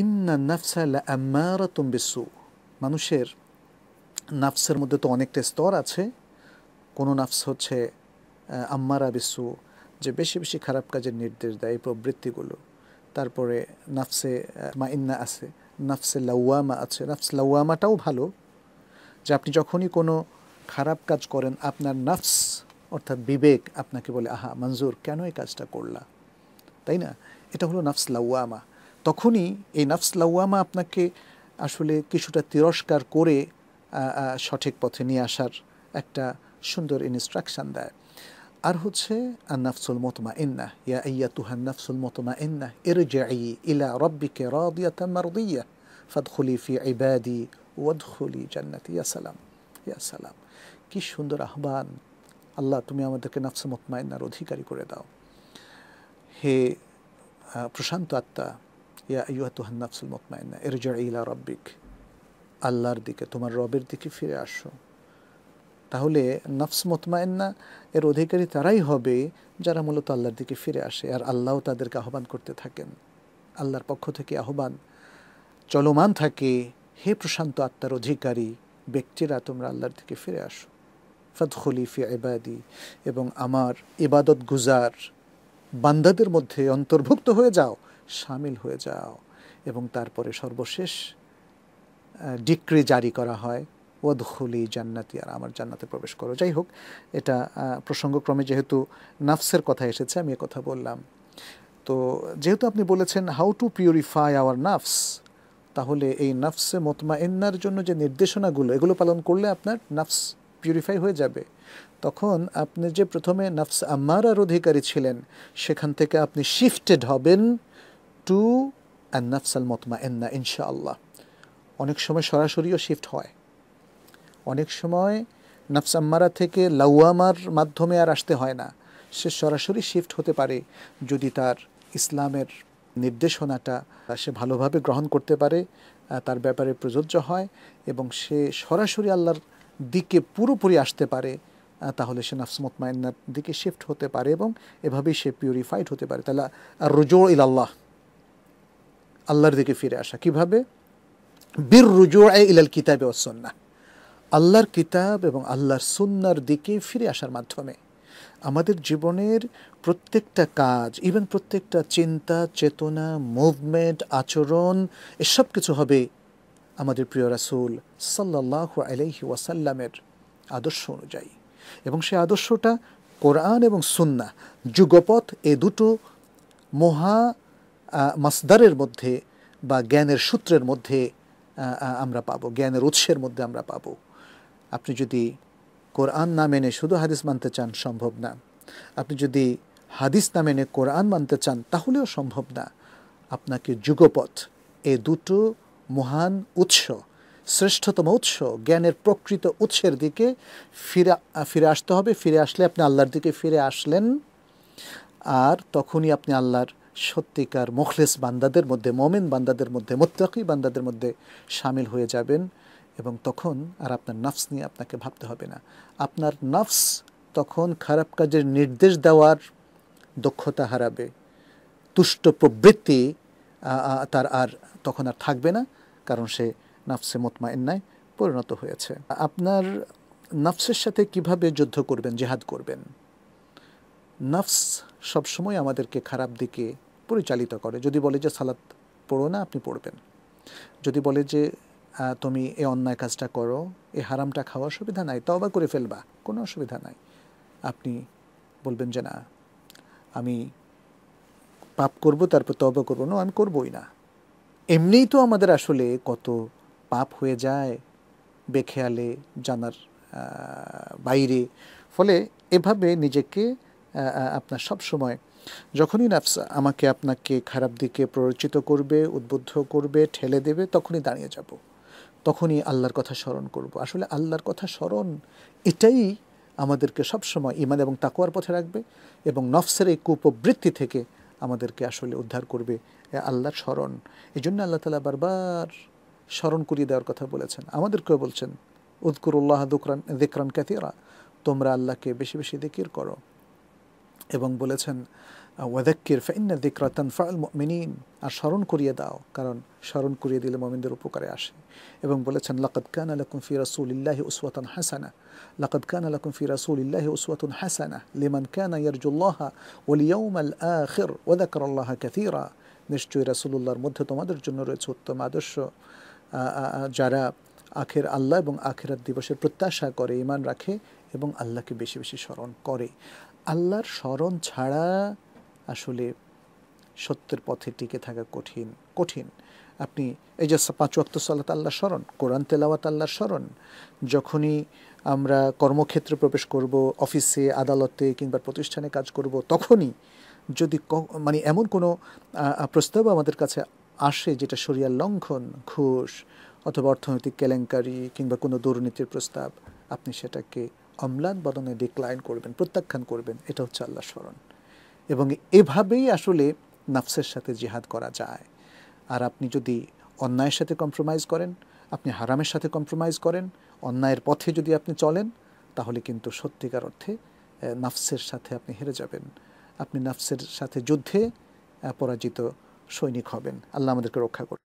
ইন্না নাফসা লাম্মারা তুম্বিসু মানুষের নাফসের মধ্যে তো অনেকটা স্তর আছে কোনো নাফস হচ্ছে আম্মারা বিসু যে বেশি বেশি খারাপ কাজের নির্দেশ দেয় এই প্রবৃত্তিগুলো তারপরে নাফসে মা ইন্না আছে নাফসে লাউয়ামা আছে নাফস লাউয়ামাটাও ভালো যে আপনি যখনই কোনো খারাপ কাজ করেন আপনার নাফস অর্থাৎ বিবেক আপনাকে বলে আহা মঞ্জুর কেন এই কাজটা করলা তাই না এটা হলো নাফস লাউয়ামা তখনই এই নাফস লাউয়ামা আপনাকে আসলে কিছুটা তিরস্কার করে সঠিক পথে নিয়ে আসার একটা সুন্দর ইনস্ট্রাকশান দেয় আর হচ্ছে আন্নাফসুল মতমা ইন্না ইয়া ইয়া তুহান নাফসুল মতমা ইন্না এর ইলা রব্বিকে রদিয়াতা মারদিয়া ফাদখুলি ফি ইবাদি ওয়াদখুলি জান্নাতি ইয়া সালাম ইয়া সালাম কি সুন্দর আহ্বান আল্লাহ তুমি আমাদেরকে মতমা মতমাইন্নার অধিকারী করে দাও হে প্রশান্ত আত্মা ইয়া ইউহাতুহ নাফসুল মতমাইনা এরজা ইলা রব্বিক আল্লাহর দিকে তোমার রবের দিকে ফিরে আসো তাহলে নফস মতমায়না এর অধিকারী তারাই হবে যারা মূলত আল্লাহর দিকে ফিরে আসে আর আল্লাহও তাদেরকে আহ্বান করতে থাকেন আল্লাহর পক্ষ থেকে আহ্বান চলমান থাকে হে প্রশান্ত আত্মার অধিকারী ব্যক্তিরা তোমরা আল্লাহর দিকে ফিরে আসো খলিফি এবাদি এবং আমার ইবাদত গুজার বান্দাদের মধ্যে অন্তর্ভুক্ত হয়ে যাও সামিল হয়ে যাও এবং তারপরে সর্বশেষ ডিক্রি জারি করা হয় ওদখুলি জান্নাতি আর আমার জান্নাতে প্রবেশ করো যাই হোক এটা প্রসঙ্গক্রমে যেহেতু নাফসের কথা এসেছে আমি কথা বললাম তো যেহেতু আপনি বলেছেন হাউ টু পিউরিফাই আওয়ার নাফস তাহলে এই নাফসে এন্নার জন্য যে নির্দেশনাগুলো এগুলো পালন করলে আপনার নাফস পিউরিফাই হয়ে যাবে তখন আপনি যে প্রথমে নাফস আর অধিকারী ছিলেন সেখান থেকে আপনি শিফটেড হবেন টু অ্যান্ড নাফসাল মতমা এন্না ইনশাআল্লাহ অনেক সময় সরাসরিও শিফট হয় অনেক সময় নাফসাম্মারা থেকে লাউয়ামার মাধ্যমে আর আসতে হয় না সে সরাসরি শিফট হতে পারে যদি তার ইসলামের নির্দেশনাটা সে ভালোভাবে গ্রহণ করতে পারে তার ব্যাপারে প্রযোজ্য হয় এবং সে সরাসরি আল্লাহর দিকে পুরোপুরি আসতে পারে তাহলে সে নাফস মতমাইনার দিকে শিফট হতে পারে এবং এভাবেই সে পিউরিফাইড হতে পারে তাহলে রুজো ইল আল্লাহ আল্লাহর দিকে ফিরে আসা কিভাবে বীর রুজু ইলাল কিতাবে ও সন্না আল্লাহর কিতাব এবং আল্লাহর সুন্নার দিকে ফিরে আসার মাধ্যমে আমাদের জীবনের প্রত্যেকটা কাজ ইভেন প্রত্যেকটা চিন্তা চেতনা মুভমেন্ট আচরণ এসব কিছু হবে আমাদের প্রিয় রাসুল সাল্লাহ আলহি ওয়াসাল্লামের আদর্শ অনুযায়ী এবং সে আদর্শটা কোরআন এবং সুন্না যুগপথ এ দুটো মহা মাসদারের মধ্যে বা জ্ঞানের সূত্রের মধ্যে আমরা পাবো জ্ঞানের উৎসের মধ্যে আমরা পাবো আপনি যদি কোরআন না মেনে শুধু হাদিস মানতে চান সম্ভব না আপনি যদি হাদিস না মেনে কোরআন মানতে চান তাহলেও সম্ভব না আপনাকে যুগপথ এ দুটো মহান উৎস শ্রেষ্ঠতম উৎস জ্ঞানের প্রকৃত উৎসের দিকে ফিরে ফিরে আসতে হবে ফিরে আসলে আপনি আল্লাহর দিকে ফিরে আসলেন আর তখনই আপনি আল্লাহর সত্যিকার মুখলেস বান্দাদের মধ্যে মোমেন বান্দাদের মধ্যে মোত্তাকি বান্দাদের মধ্যে সামিল হয়ে যাবেন এবং তখন আর আপনার নাফস নিয়ে আপনাকে ভাবতে হবে না আপনার নাফস তখন খারাপ কাজের নির্দেশ দেওয়ার দক্ষতা হারাবে তুষ্ট প্রবৃত্তি তার আর তখন আর থাকবে না কারণ সে নাফসে মোতমাইন্নায় পরিণত হয়েছে আপনার নাফসের সাথে কিভাবে যুদ্ধ করবেন জেহাদ করবেন নাফস সবসময় আমাদেরকে খারাপ দিকে পরিচালিত করে যদি বলে যে সালাত পড়ো না আপনি পড়বেন যদি বলে যে তুমি এ অন্যায় কাজটা করো এ হারামটা খাওয়া অসুবিধা নাই তবা করে ফেলবা কোনো অসুবিধা নাই আপনি বলবেন যে না আমি পাপ করব তারপর তবা করবো না আমি করবই না এমনিই তো আমাদের আসলে কত পাপ হয়ে যায় বেখেয়ালে জানার বাইরে ফলে এভাবে নিজেকে আপনার সব সময় যখনই নাফসা আমাকে আপনাকে খারাপ দিকে প্ররোচিত করবে উদ্বুদ্ধ করবে ঠেলে দেবে তখনই দাঁড়িয়ে যাব তখনই আল্লাহর কথা স্মরণ করব আসলে আল্লাহর কথা স্মরণ এটাই আমাদেরকে সবসময় ইমান এবং তাকুয়ার পথে রাখবে এবং নফসের এই কুপবৃত্তি থেকে আমাদেরকে আসলে উদ্ধার করবে আল্লাহর স্মরণ এই জন্য আল্লাহ তালা বারবার স্মরণ করিয়ে দেওয়ার কথা বলেছেন আমাদেরকেও বলছেন উদকুরুল্লাহ দুকরান দেখরান ক্যাথিরা তোমরা আল্লাহকে বেশি বেশি দেখির করো এবং বলেছেন ওয়াদাক্কির ফাইন্না যিকরা তানফাউল মুমিনিন আর স্মরণ করিয়ে দাও কারণ স্মরণ করিয়ে দিলে মুমিনদের উপকারে আসে এবং বলেছেন লাকাদ কানা লাকুম ফি রাসূলিল্লাহি উসওয়াতান হাসানা লাকাদ কানা লাকুম ফি রাসূলিল্লাহি উসওয়াতুন হাসানা লিমান কানা ইয়ারজুল্লাহ ওয়াল ইয়াউমাল আখির ওয়া যাকরাল্লাহা কাসীরা নিশ্চয় রাসূলুল্লাহর মধ্যে তোমাদের জন্য রয়েছে উত্তম আদর্শ যারা আখের আল্লাহ এবং আখিরাত দিবসের প্রত্যাশা করে ঈমান রাখে এবং আল্লাহকে বেশি বেশি স্মরণ করে আল্লাহর স্মরণ ছাড়া আসলে সত্যের পথে টিকে থাকা কঠিন কঠিন আপনি এই যে পাঁচ ওয়াক্ত সালাত আল্লাহ স্মরণ কোরআন তেলাওয়াত আল্লাহ স্মরণ যখনই আমরা কর্মক্ষেত্রে প্রবেশ করব অফিসে আদালতে কিংবা প্রতিষ্ঠানে কাজ করব তখনই যদি মানে এমন কোনো প্রস্তাব আমাদের কাছে আসে যেটা সরিয়ার লঙ্ঘন ঘুষ অথবা অর্থনৈতিক কেলেঙ্কারি কিংবা কোনো দুর্নীতির প্রস্তাব আপনি সেটাকে অম্লান বদনে ডিক্লাইন করবেন প্রত্যাখ্যান করবেন এটা হচ্ছে আল্লাহ স্মরণ এবং এভাবেই আসলে নাফসের সাথে জিহাদ করা যায় আর আপনি যদি অন্যায়ের সাথে কম্প্রোমাইজ করেন আপনি হারামের সাথে কম্প্রোমাইজ করেন অন্যায়ের পথে যদি আপনি চলেন তাহলে কিন্তু সত্যিকার অর্থে নাফসের সাথে আপনি হেরে যাবেন আপনি নাফসের সাথে যুদ্ধে পরাজিত সৈনিক হবেন আল্লাহ আমাদেরকে রক্ষা করবেন